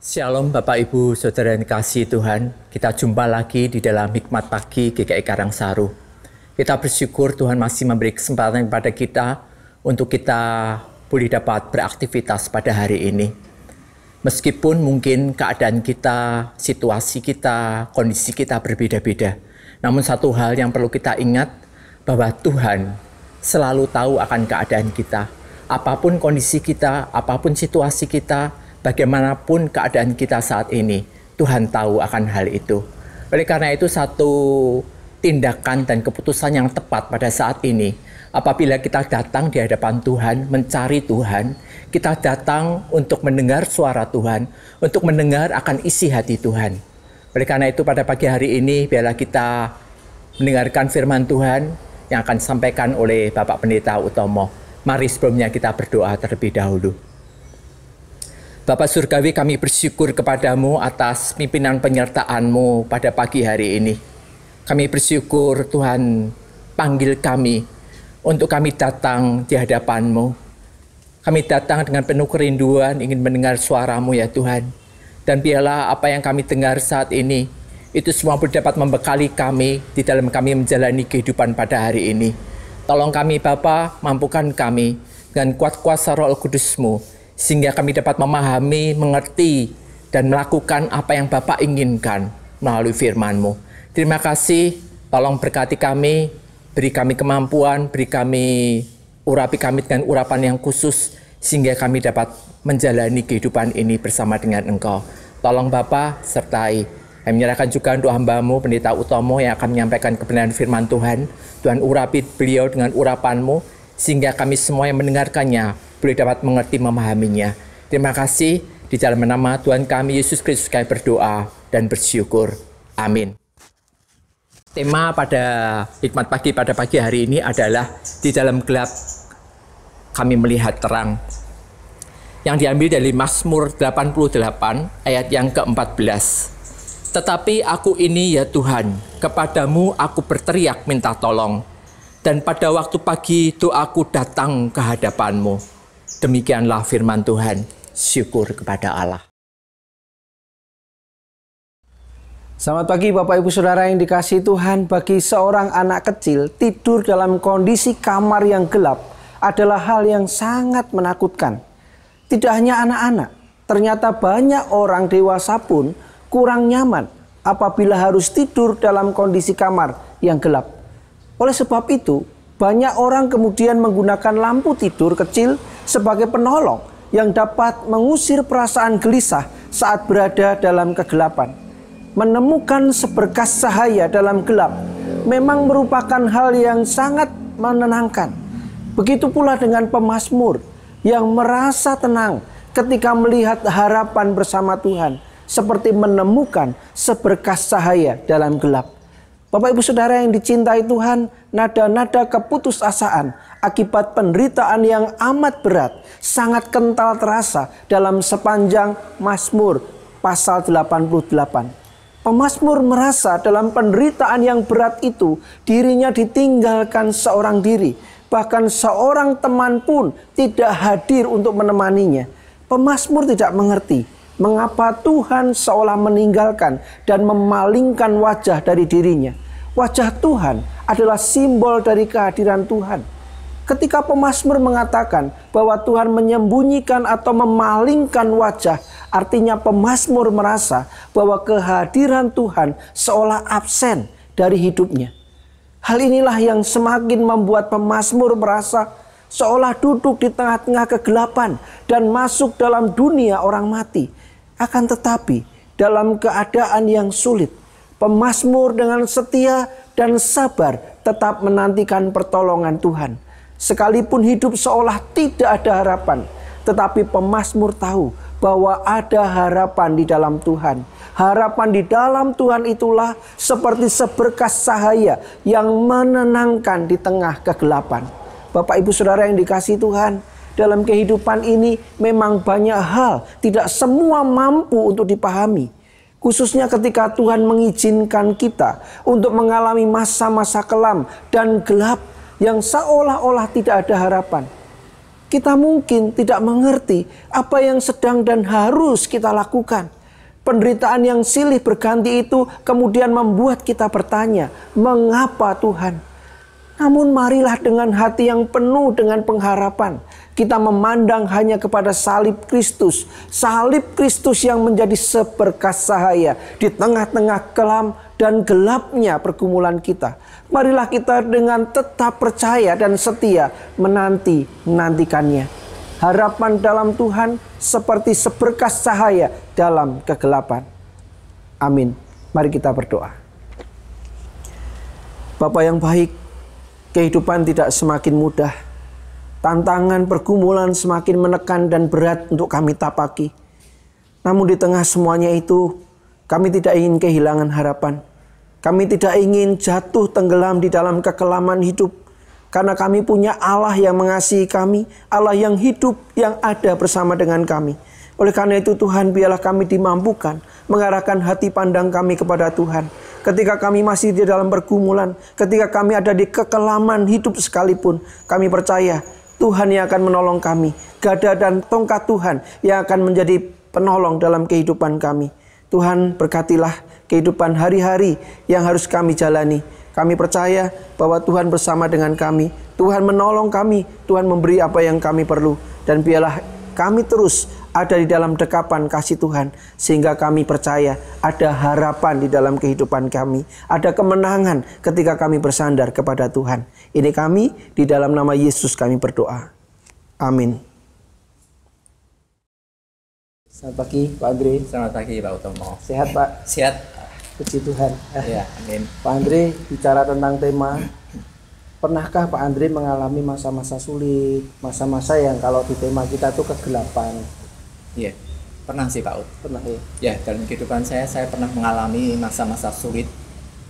Shalom Bapak Ibu Saudara yang kasih Tuhan. Kita jumpa lagi di dalam Hikmat Pagi GKI e Karangsaru. Kita bersyukur Tuhan masih memberi kesempatan kepada kita untuk kita boleh dapat beraktivitas pada hari ini. Meskipun mungkin keadaan kita, situasi kita, kondisi kita berbeda-beda. Namun satu hal yang perlu kita ingat bahwa Tuhan selalu tahu akan keadaan kita. Apapun kondisi kita, apapun situasi kita, bagaimanapun keadaan kita saat ini, Tuhan tahu akan hal itu. Oleh karena itu satu tindakan dan keputusan yang tepat pada saat ini, apabila kita datang di hadapan Tuhan, mencari Tuhan, kita datang untuk mendengar suara Tuhan, untuk mendengar akan isi hati Tuhan. Oleh karena itu pada pagi hari ini biarlah kita mendengarkan firman Tuhan yang akan disampaikan oleh Bapak Pendeta Utomo. Mari sebelumnya kita berdoa terlebih dahulu. Bapak Surgawi kami bersyukur kepadamu atas pimpinan penyertaanmu pada pagi hari ini. Kami bersyukur Tuhan panggil kami untuk kami datang di hadapanmu. Kami datang dengan penuh kerinduan ingin mendengar suaramu ya Tuhan. Dan biarlah apa yang kami dengar saat ini itu semua dapat membekali kami di dalam kami menjalani kehidupan pada hari ini. Tolong kami Bapa, mampukan kami dengan kuat kuasa Roh Kudusmu sehingga kami dapat memahami, mengerti, dan melakukan apa yang Bapak inginkan melalui firman-Mu. Terima kasih, tolong berkati kami, beri kami kemampuan, beri kami, urapi kami dengan urapan yang khusus, sehingga kami dapat menjalani kehidupan ini bersama dengan Engkau. Tolong Bapak, sertai. Kami menyerahkan juga untuk hambamu, Pendeta Utomo, yang akan menyampaikan kebenaran firman Tuhan. Tuhan urapi beliau dengan urapanmu, sehingga kami semua yang mendengarkannya boleh dapat mengerti memahaminya. Terima kasih di dalam nama Tuhan kami Yesus Kristus kami berdoa dan bersyukur. Amin. Tema pada hikmat pagi pada pagi hari ini adalah di dalam gelap kami melihat terang. Yang diambil dari Mazmur 88 ayat yang ke-14. Tetapi aku ini ya Tuhan, kepadamu aku berteriak minta tolong. Dan pada waktu pagi itu aku datang ke hadapanmu. Demikianlah firman Tuhan, syukur kepada Allah. Selamat pagi Bapak Ibu Saudara yang dikasih Tuhan bagi seorang anak kecil tidur dalam kondisi kamar yang gelap adalah hal yang sangat menakutkan. Tidak hanya anak-anak, ternyata banyak orang dewasa pun kurang nyaman apabila harus tidur dalam kondisi kamar yang gelap. Oleh sebab itu, banyak orang kemudian menggunakan lampu tidur kecil sebagai penolong yang dapat mengusir perasaan gelisah saat berada dalam kegelapan. Menemukan seberkas cahaya dalam gelap memang merupakan hal yang sangat menenangkan. Begitu pula dengan pemazmur yang merasa tenang ketika melihat harapan bersama Tuhan, seperti menemukan seberkas cahaya dalam gelap. Bapak Ibu Saudara yang dicintai Tuhan, nada-nada keputusasaan akibat penderitaan yang amat berat sangat kental terasa dalam sepanjang Mazmur pasal 88. Pemasmur merasa dalam penderitaan yang berat itu dirinya ditinggalkan seorang diri, bahkan seorang teman pun tidak hadir untuk menemaninya. Pemasmur tidak mengerti mengapa Tuhan seolah meninggalkan dan memalingkan wajah dari dirinya. Wajah Tuhan adalah simbol dari kehadiran Tuhan. Ketika pemazmur mengatakan bahwa Tuhan menyembunyikan atau memalingkan wajah, artinya pemazmur merasa bahwa kehadiran Tuhan seolah absen dari hidupnya. Hal inilah yang semakin membuat pemazmur merasa seolah duduk di tengah-tengah kegelapan dan masuk dalam dunia orang mati. Akan tetapi, dalam keadaan yang sulit, pemazmur dengan setia dan sabar tetap menantikan pertolongan Tuhan Sekalipun hidup seolah tidak ada harapan, tetapi pemazmur tahu bahwa ada harapan di dalam Tuhan. Harapan di dalam Tuhan itulah seperti seberkas cahaya yang menenangkan di tengah kegelapan. Bapak, ibu, saudara yang dikasih Tuhan, dalam kehidupan ini memang banyak hal, tidak semua mampu untuk dipahami. Khususnya ketika Tuhan mengizinkan kita untuk mengalami masa-masa kelam dan gelap yang seolah-olah tidak ada harapan. Kita mungkin tidak mengerti apa yang sedang dan harus kita lakukan. Penderitaan yang silih berganti itu kemudian membuat kita bertanya, "Mengapa Tuhan?" Namun, marilah dengan hati yang penuh dengan pengharapan, kita memandang hanya kepada salib Kristus, salib Kristus yang menjadi seberkas cahaya di tengah-tengah kelam dan gelapnya pergumulan kita. Marilah kita dengan tetap percaya dan setia menanti-nantikannya. Harapan dalam Tuhan seperti seberkas cahaya dalam kegelapan. Amin. Mari kita berdoa. Bapak yang baik, kehidupan tidak semakin mudah. Tantangan pergumulan semakin menekan dan berat untuk kami tapaki. Namun di tengah semuanya itu, kami tidak ingin kehilangan harapan kami tidak ingin jatuh tenggelam di dalam kekelaman hidup. Karena kami punya Allah yang mengasihi kami, Allah yang hidup, yang ada bersama dengan kami. Oleh karena itu Tuhan biarlah kami dimampukan mengarahkan hati pandang kami kepada Tuhan. Ketika kami masih di dalam pergumulan, ketika kami ada di kekelaman hidup sekalipun, kami percaya Tuhan yang akan menolong kami. Gada dan tongkat Tuhan yang akan menjadi penolong dalam kehidupan kami. Tuhan berkatilah kehidupan hari-hari yang harus kami jalani. Kami percaya bahwa Tuhan bersama dengan kami. Tuhan menolong kami, Tuhan memberi apa yang kami perlu. Dan biarlah kami terus ada di dalam dekapan kasih Tuhan. Sehingga kami percaya ada harapan di dalam kehidupan kami. Ada kemenangan ketika kami bersandar kepada Tuhan. Ini kami di dalam nama Yesus kami berdoa. Amin. Selamat pagi Pak Andre. Selamat pagi Pak Utomo. Sehat Pak? Sehat Puji Tuhan. Ya, amin. Pak Andre bicara tentang tema Pernahkah Pak Andre mengalami masa-masa sulit, masa-masa yang kalau di tema kita tuh kegelapan? Iya, pernah sih Pak Ud. Pernah ya. Ya, dalam kehidupan saya, saya pernah mengalami masa-masa sulit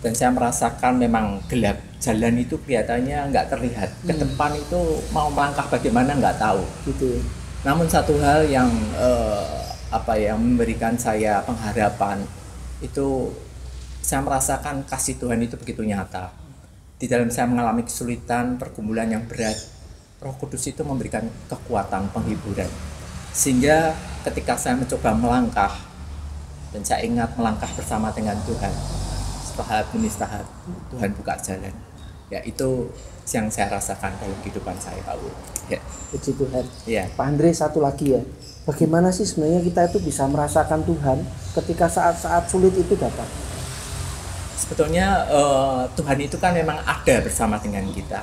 dan saya merasakan memang gelap. Jalan itu kelihatannya nggak terlihat. Ke hmm. depan itu mau melangkah bagaimana nggak tahu. Gitu. Namun satu hal yang eh, apa yang memberikan saya pengharapan itu saya merasakan kasih Tuhan itu begitu nyata. Di dalam saya mengalami kesulitan, pergumulan yang berat, Roh Kudus itu memberikan kekuatan penghiburan. Sehingga ketika saya mencoba melangkah, dan saya ingat melangkah bersama dengan Tuhan, setahap demi setahap, Tuhan buka jalan. Ya, itu yang saya rasakan dalam kehidupan saya, Pak Wu. Ya. Puji Tuhan. Ya. Pak Andre, satu lagi ya. Bagaimana sih sebenarnya kita itu bisa merasakan Tuhan ketika saat-saat sulit itu datang? sebetulnya uh, Tuhan itu kan memang ada bersama dengan kita.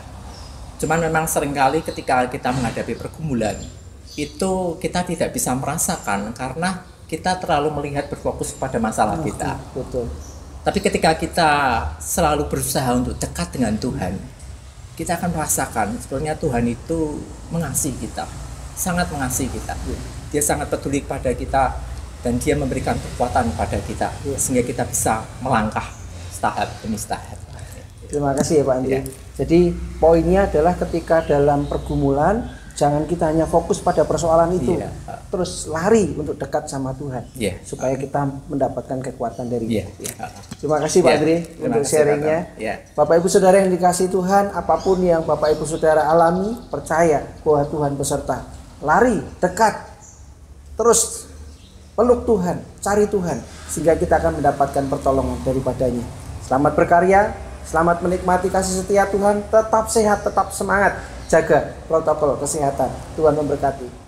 Cuman memang seringkali ketika kita menghadapi pergumulan itu kita tidak bisa merasakan karena kita terlalu melihat berfokus pada masalah kita. Betul. Tapi ketika kita selalu berusaha untuk dekat dengan Tuhan, kita akan merasakan sebetulnya Tuhan itu mengasihi kita, sangat mengasihi kita. Iya. Dia sangat peduli pada kita dan dia memberikan kekuatan pada kita iya. sehingga kita bisa melangkah mustahab mustahab terima kasih ya Pak Andri ya. jadi poinnya adalah ketika dalam pergumulan jangan kita hanya fokus pada persoalan itu ya. terus lari untuk dekat sama Tuhan ya. supaya kita mendapatkan kekuatan dari ya. Ya. terima kasih Pak ya. Andri untuk sharingnya ya. Bapak Ibu Saudara yang dikasih Tuhan apapun yang Bapak Ibu Saudara alami percaya bahwa Tuhan beserta lari dekat terus peluk Tuhan, cari Tuhan, sehingga kita akan mendapatkan pertolongan daripadanya. Selamat berkarya, selamat menikmati kasih setia Tuhan, tetap sehat, tetap semangat, jaga protokol kesehatan. Tuhan memberkati.